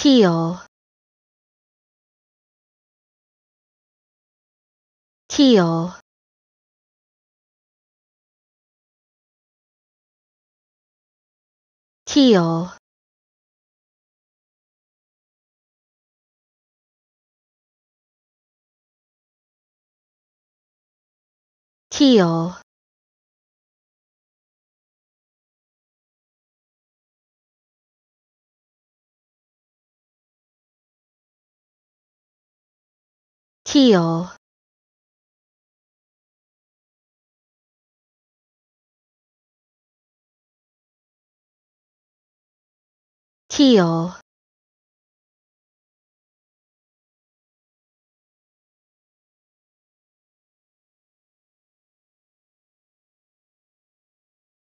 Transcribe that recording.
keel keel keel keel Keel Keel